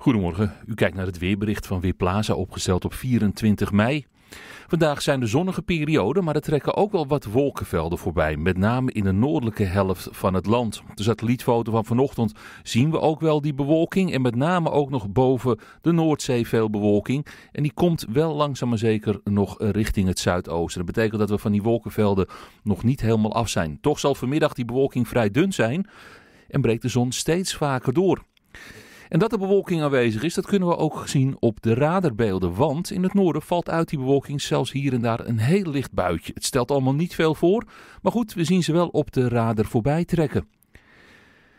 Goedemorgen, u kijkt naar het weerbericht van Weerplaza opgesteld op 24 mei. Vandaag zijn de zonnige perioden, maar er trekken ook wel wat wolkenvelden voorbij, met name in de noordelijke helft van het land. de satellietfoto van vanochtend zien we ook wel die bewolking en met name ook nog boven de Noordzee veel bewolking. En die komt wel langzaam maar zeker nog richting het zuidoosten. Dat betekent dat we van die wolkenvelden nog niet helemaal af zijn. Toch zal vanmiddag die bewolking vrij dun zijn en breekt de zon steeds vaker door. En dat de bewolking aanwezig is, dat kunnen we ook zien op de radarbeelden. Want in het noorden valt uit die bewolking zelfs hier en daar een heel licht buitje. Het stelt allemaal niet veel voor, maar goed, we zien ze wel op de radar voorbij trekken.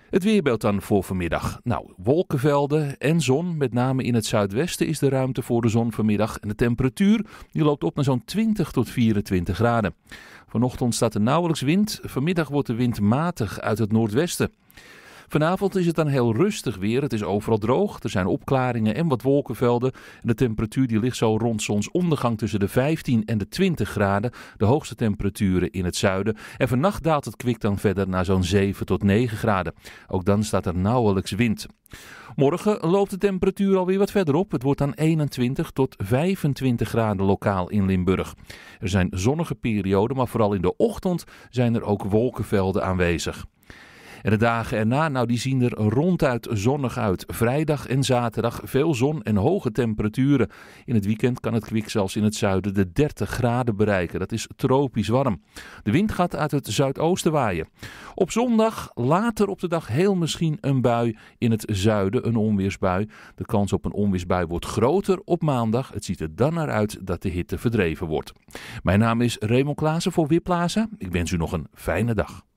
Het weerbeeld dan voor vanmiddag. Nou, wolkenvelden en zon, met name in het zuidwesten is de ruimte voor de zon vanmiddag. En de temperatuur die loopt op naar zo'n 20 tot 24 graden. Vanochtend staat er nauwelijks wind. Vanmiddag wordt de wind matig uit het noordwesten. Vanavond is het dan heel rustig weer. Het is overal droog. Er zijn opklaringen en wat wolkenvelden. de temperatuur die ligt zo rond zonsondergang tussen de 15 en de 20 graden. De hoogste temperaturen in het zuiden. En vannacht daalt het kwik dan verder naar zo'n 7 tot 9 graden. Ook dan staat er nauwelijks wind. Morgen loopt de temperatuur alweer wat verder op. Het wordt dan 21 tot 25 graden lokaal in Limburg. Er zijn zonnige perioden, maar vooral in de ochtend zijn er ook wolkenvelden aanwezig. En de dagen erna, nou die zien er ronduit zonnig uit. Vrijdag en zaterdag veel zon en hoge temperaturen. In het weekend kan het kwik zelfs in het zuiden de 30 graden bereiken. Dat is tropisch warm. De wind gaat uit het zuidoosten waaien. Op zondag, later op de dag, heel misschien een bui in het zuiden, een onweersbui. De kans op een onweersbui wordt groter op maandag. Het ziet er dan naar uit dat de hitte verdreven wordt. Mijn naam is Raymond Klaassen voor Wipplaza. Ik wens u nog een fijne dag.